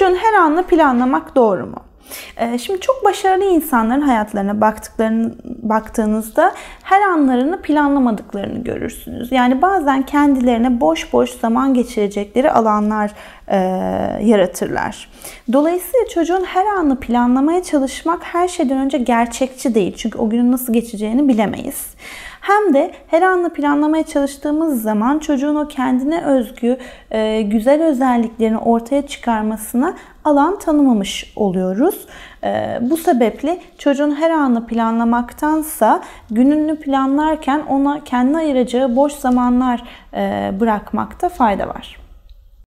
Çocuğun her anını planlamak doğru mu? Ee, şimdi çok başarılı insanların hayatlarına baktıklarını baktığınızda her anlarını planlamadıklarını görürsünüz. Yani bazen kendilerine boş boş zaman geçirecekleri alanlar e, yaratırlar. Dolayısıyla çocuğun her anını planlamaya çalışmak her şeyden önce gerçekçi değil. Çünkü o günün nasıl geçeceğini bilemeyiz hem de her anla planlamaya çalıştığımız zaman çocuğun o kendine özgü e, güzel özelliklerini ortaya çıkarmasına alan tanımamış oluyoruz. E, bu sebeple çocuğun her anı planlamaktansa gününü planlarken ona kendi ayıracağı boş zamanlar e, bırakmakta fayda var.